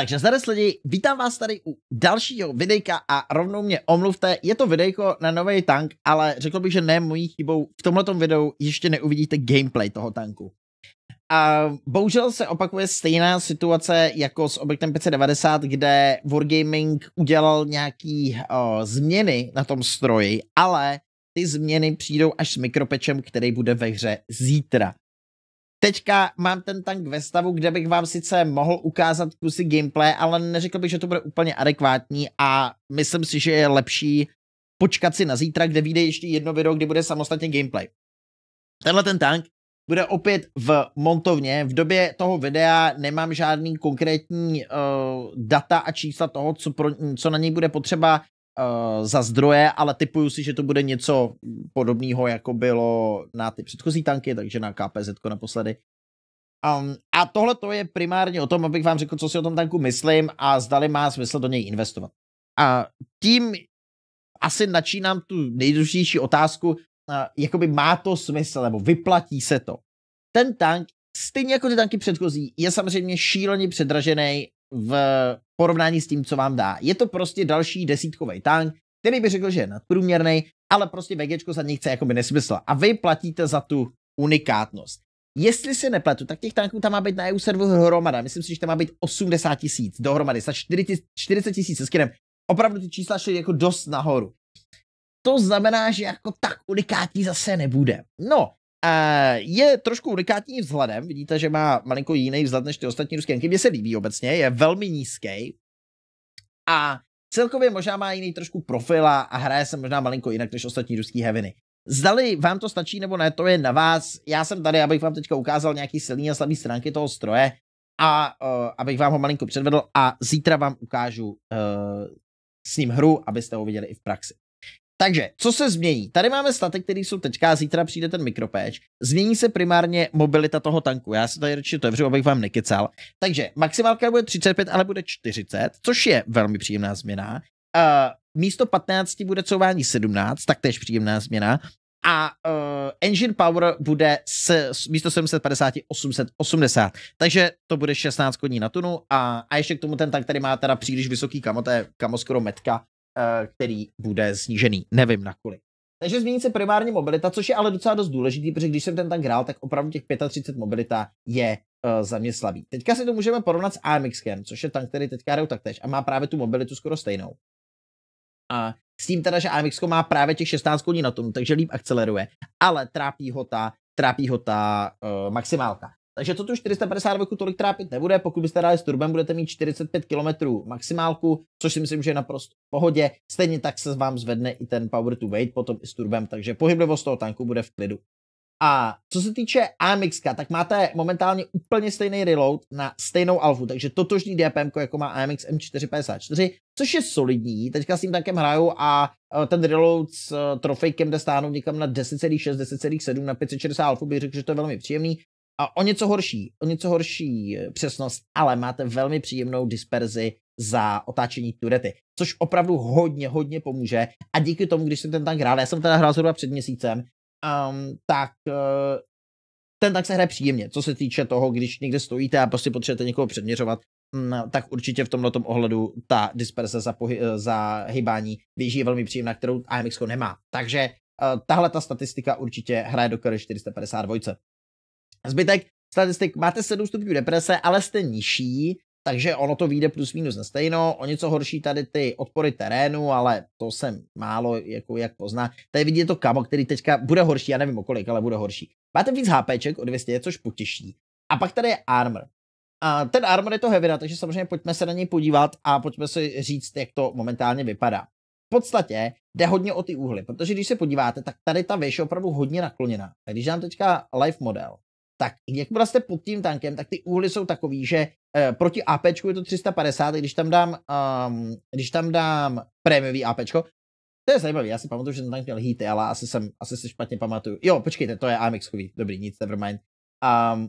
Takže zdar lidi, vítám vás tady u dalšího videjka a rovnou mě omluvte, je to videjko na nový tank, ale řekl bych, že ne mojí chybou, v tomto videu ještě neuvidíte gameplay toho tanku. A bohužel se opakuje stejná situace jako s objektem 590, kde Wargaming udělal nějaký o, změny na tom stroji, ale ty změny přijdou až s mikropečem, který bude ve hře zítra teďka mám ten tank ve stavu, kde bych vám sice mohl ukázat kusy gameplay, ale neřekl bych, že to bude úplně adekvátní a myslím si, že je lepší počkat si na zítra, kde vyjde ještě jedno video, kde bude samostatně gameplay. Tenhle ten tank bude opět v montovně. V době toho videa nemám žádný konkrétní uh, data a čísla toho, co, pro, co na něj bude potřeba Eh, za zdroje, ale typuju si, že to bude něco podobného, jako bylo na ty předchozí tanky, takže na KPZ naposledy. Um, a tohle to je primárně o tom, abych vám řekl, co si o tom tanku myslím a zdali má smysl do něj investovat. A tím asi načínám tu nejdůležitější otázku, eh, jakoby má to smysl, nebo vyplatí se to. Ten tank, stejně jako ty tanky předchozí, je samozřejmě šíleně předražený v porovnání s tím, co vám dá. Je to prostě další desítkový tank, který by řekl, že je nadprůměrný, ale prostě VGčko za něj chce jako by nesmysl. A vy platíte za tu unikátnost. Jestli se nepletu, tak těch tanků tam má být na EU serveru hromada. Myslím si, že tam má být 80 tisíc dohromady, za 40 tisíc se skinem. Opravdu ty čísla šly jako dost nahoru. To znamená, že jako tak unikátní zase nebude. No, je trošku unikátní vzhledem, vidíte, že má malinko jiný vzhled než ty ostatní ruské jenky, mě se líbí obecně, je velmi nízký a celkově možná má jiný trošku profila a hraje se možná malinko jinak než ostatní ruský heviny. Zdali vám to stačí nebo ne, to je na vás. Já jsem tady, abych vám teďka ukázal nějaký silný a slabý stránky toho stroje a uh, abych vám ho malinko předvedl a zítra vám ukážu uh, s ním hru, abyste ho viděli i v praxi. Takže, co se změní? Tady máme staty, které jsou teďka, zítra přijde ten mikropéč. Změní se primárně mobilita toho tanku. Já se tady radši vřu, abych vám nekecal. Takže maximálka bude 35, ale bude 40, což je velmi příjemná změna. Uh, místo 15 bude couvání 17, tak tež příjemná změna. A uh, engine power bude s, s místo 750 880. Takže to bude 16 koní na tunu a, a ještě k tomu ten tank tady má teda příliš vysoký kamo, to je kamo skoro metka, Eh, který bude snížený. Nevím na kolik. Takže změní se primárně mobilita, což je ale docela dost důležitý, protože když jsem ten tank hrál, tak opravdu těch 35 mobilita je uh, za mě slabý. Teďka si to můžeme porovnat s AMX, což je tank, který teďka hrajou taktéž a má právě tu mobilitu skoro stejnou. A s tím teda, že AMX má právě těch 16 koní na tom, takže líp akceleruje, ale trápí ho ta, trápí ho ta uh, maximálka. Takže to tu 450 tolik trápit nebude, pokud byste dali s turbem, budete mít 45 km maximálku, což si myslím, že je naprosto v pohodě. Stejně tak se vám zvedne i ten power to weight potom i s turbem, takže pohyblivost toho tanku bude v klidu. A co se týče AMX, tak máte momentálně úplně stejný reload na stejnou alfu, takže totožný DPM, jako má AMX M454, což je solidní. Teďka s tím tankem hraju a e, ten reload s e, trofejkem jde stáhnout někam na 10,6, 10,7 na 560 alfu, bych řekl, že to je velmi příjemný a o něco horší, o něco horší eh, přesnost, ale máte velmi příjemnou disperzi za otáčení turety, což opravdu hodně, hodně pomůže. A díky tomu, když jsem ten tank hrál, já jsem teda hrál zhruba před měsícem, um, tak uh, ten tank se hraje příjemně, co se týče toho, když někde stojíte a prostě potřebujete někoho předměřovat, mm, tak určitě v tom ohledu ta disperze za, pohy- eh, za hybání běží je velmi příjemná, kterou AMX nemá. Takže uh, tahle ta statistika určitě hraje do 452. Zbytek statistik, máte 7 stupňů deprese, ale jste nižší, takže ono to vyjde plus minus na stejno. O něco horší tady ty odpory terénu, ale to jsem málo jako jak pozná. Tady vidíte to kamo, který teďka bude horší, já nevím o kolik, ale bude horší. Máte víc HPček o 200, což potěší. A pak tady je armor. A ten armor je to heavy, takže samozřejmě pojďme se na něj podívat a pojďme si říct, jak to momentálně vypadá. V podstatě jde hodně o ty úhly, protože když se podíváte, tak tady ta věž je opravdu hodně nakloněná. Tak když dám teďka live model, tak jakmile jste vlastně pod tím tankem, tak ty úhly jsou takový, že uh, proti AP je to 350, když tam dám, um, když tam dám prémiový APčko, to je zajímavé, já si pamatuju, že ten tank měl heaty, ale asi, jsem, asi si špatně pamatuju. Jo, počkejte, to je amx -kový. dobrý, nic, nevermind. Um, ehm,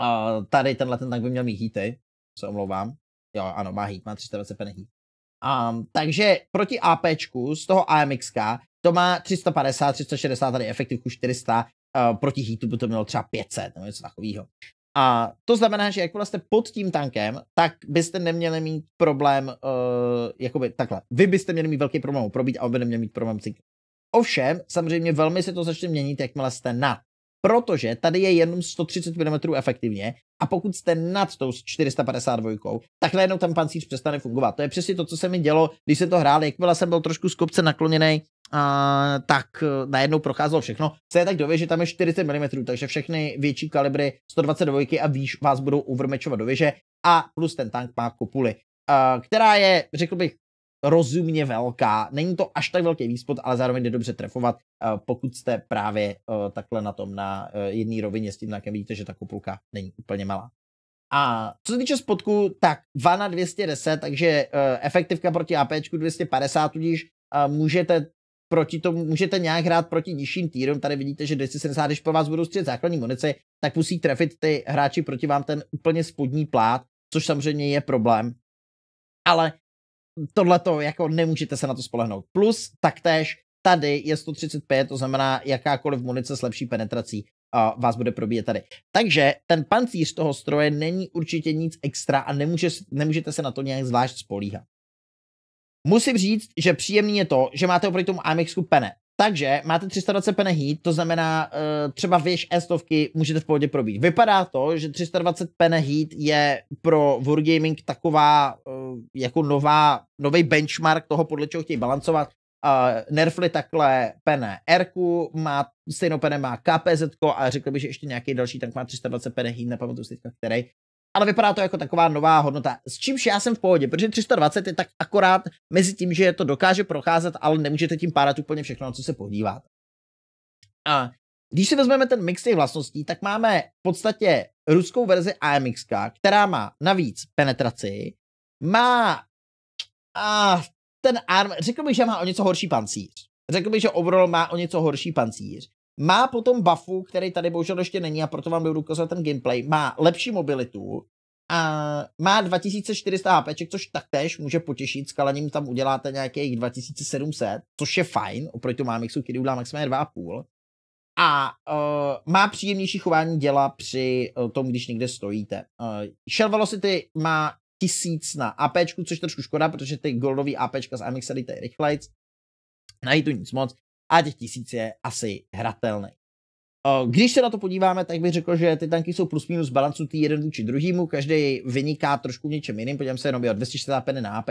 uh, tady tenhle ten tank by měl mít heaty, se omlouvám. Jo, ano, má heat, má 320 pen heat. Um, takže proti APčku z toho AMXK to má 350, 360, tady efektivku 400, uh, proti heatu by to mělo třeba 500 nebo něco takového. A to znamená, že jakmile jste pod tím tankem, tak byste neměli mít problém, uh, jakoby takhle, vy byste měli mít velký problém probít a on by neměl mít problém cyklit. Ovšem, samozřejmě velmi se to začne měnit, jakmile jste na protože tady je jenom 130 mm efektivně a pokud jste nad tou 452, tak najednou ten pancíř přestane fungovat. To je přesně to, co se mi dělo, když jsem to hrál, jakmile jsem byl trošku z kopce nakloněný, a, tak e, najednou procházelo všechno. Se je tak do že tam je 40 mm, takže všechny větší kalibry 122 a výš vás budou uvrmečovat do věže a plus ten tank má uh, která je, řekl bych, rozumně velká. Není to až tak velký výspod, ale zároveň jde dobře trefovat, eh, pokud jste právě eh, takhle na tom na eh, jedné rovině s tím znakem, vidíte, že ta kupulka není úplně malá. A co se týče spodku, tak 2 na 210, takže efektivka proti AP 250, tudíž můžete proti tomu, můžete nějak hrát proti nižším týrům, tady vidíte, že 270, když pro vás budou střet základní munice, tak musí trefit ty hráči proti vám ten úplně spodní plát, což samozřejmě je problém. Ale tohle to jako nemůžete se na to spolehnout. Plus taktéž tady je 135, to znamená jakákoliv munice s lepší penetrací uh, vás bude probíjet tady. Takže ten pancíř toho stroje není určitě nic extra a nemůže, nemůžete se na to nějak zvlášť spolíhat. Musím říct, že příjemný je to, že máte oproti tomu Amexku pene. Takže máte 320 pene heat, to znamená uh, třeba věž E100 můžete v pohodě probít. Vypadá to, že 320 pene heat je pro Wargaming taková uh, jako nová, nový benchmark toho, podle čeho chtějí balancovat. Uh, nerfli takhle pene r má, stejnou pene má KPZ a řekl bych, že ještě nějaký další tank má 320 pene heat, nepamatuji si teďka který, ale vypadá to jako taková nová hodnota. S čímž já jsem v pohodě, protože 320 je tak akorát mezi tím, že to dokáže procházet, ale nemůžete tím párat úplně všechno, na co se podíváte. A když si vezmeme ten mix těch vlastností, tak máme v podstatě ruskou verzi AMX, která má navíc penetraci, má a ten arm, řekl bych, že má o něco horší pancíř. Řekl bych, že overall má o něco horší pancíř. Má potom buffu, který tady bohužel ještě není a proto vám budu ukazovat ten gameplay. Má lepší mobilitu a má 2400 HP, což taktéž může potěšit, s kalaním tam uděláte nějakých 2700, což je fajn, oproti tomu mámixu, který udělá maximálně 2,5. A uh, má příjemnější chování děla při uh, tom, když někde stojíte. Uh, Shell Velocity má 1000 na AP, což trošku škoda, protože ty goldový AP z Amixery to je rychlejc. Nají tu nic moc a těch tisíc je asi hratelný. Když se na to podíváme, tak bych řekl, že ty tanky jsou plus minus balancutý jeden vůči druhýmu každý vyniká trošku v něčem jiným, podívám se jenom, o 245 na AP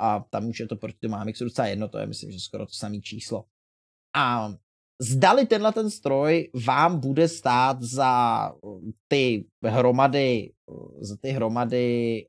a tam už je to proti tomu Amixu docela jedno, to je myslím, že skoro to samé číslo. A zdali tenhle ten stroj vám bude stát za ty hromady, za ty hromady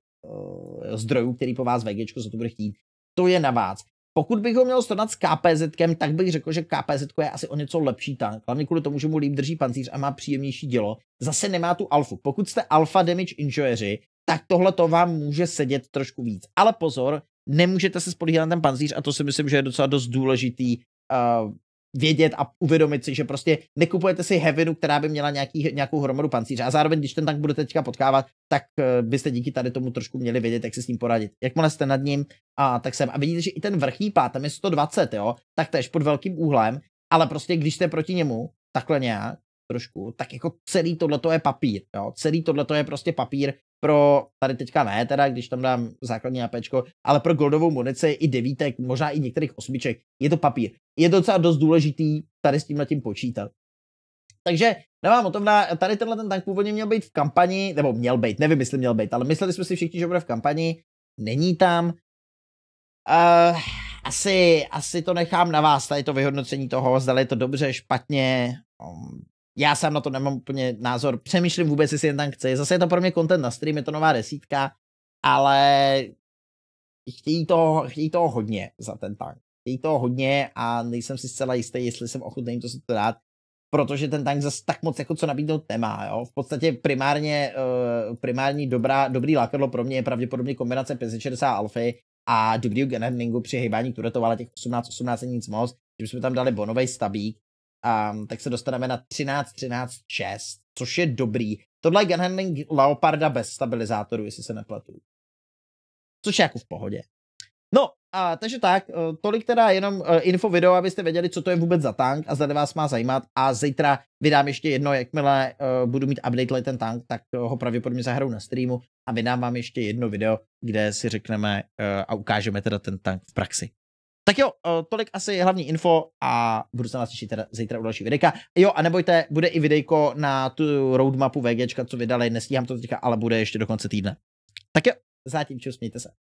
eh, zdrojů, který po vás VG za to bude chtít, to je na vás. Pokud bych ho měl srovnat s KPZ, tak bych řekl, že KPZ je asi o něco lepší tank. Hlavně kvůli tomu, že mu líp drží pancíř a má příjemnější dělo. Zase nemá tu alfu. Pokud jste alfa damage enjoyeri, tak tohle to vám může sedět trošku víc. Ale pozor, nemůžete se spolíhat na ten pancíř a to si myslím, že je docela dost důležitý uh, vědět a uvědomit si, že prostě nekupujete si hevinu, která by měla nějaký, nějakou hromadu pancíře. A zároveň, když ten tank budete teďka potkávat, tak eh, byste díky tady tomu trošku měli vědět, jak se s ním poradit. Jakmile jste nad ním, a tak sem. A vidíte, že i ten vrchní pád, tam je 120, jo, tak tež pod velkým úhlem, ale prostě když jste proti němu, takhle nějak, trošku, tak jako celý tohleto je papír, jo, celý tohleto je prostě papír pro, tady teďka ne teda, když tam dám základní AP, ale pro goldovou munici i devítek, možná i některých osmiček, je to papír. Je docela dost důležitý tady s tím na tím počítat. Takže nemám o tom, na, tady tenhle ten tank původně měl být v kampani, nebo měl být, nevím, jestli měl být, ale mysleli jsme si všichni, že bude v kampani, není tam. Uh, asi, asi to nechám na vás, tady to vyhodnocení toho, zda je to dobře, špatně, ehm, já sám na to nemám úplně názor. Přemýšlím vůbec, jestli jen tam chci. Zase je to pro mě content na stream, je to nová desítka, ale chtějí to, chtějí to hodně za ten tank. Chtějí to hodně a nejsem si zcela jistý, jestli jsem ochotný jim to si to dát, protože ten tank zase tak moc jako co nabídnout nemá. Jo? V podstatě primárně, eh, primární dobrá, dobrý lákadlo pro mě je pravděpodobně kombinace 560 alfy a dobrýho generningu při hejbání turetov, ale těch 18-18 nic moc. bychom tam dali bonovej stabík, um, tak se dostaneme na 13, 13, 6, což je dobrý. Tohle je Gunhandling Leoparda bez stabilizátoru, jestli se nepletu. Což je jako v pohodě. No, a, takže tak, eh, tolik teda jenom eh, info video, abyste věděli, co to je vůbec za tank a zda vás má zajímat. A zítra vydám ještě jedno, jakmile uh, budu mít update ten tank, tak ho pravděpodobně zahraju na streamu a vydám vám ještě jedno video, kde si řekneme uh, a ukážeme teda ten tank v praxi. Tak jo, tolik asi hlavní info a budu se vás těšit teda zítra u další videjka. Jo, a nebojte, bude i videjko na tu roadmapu VG, co vydali, nestíhám to teďka, ale bude ještě do konce týdne. Tak jo, zatím čus, mějte se.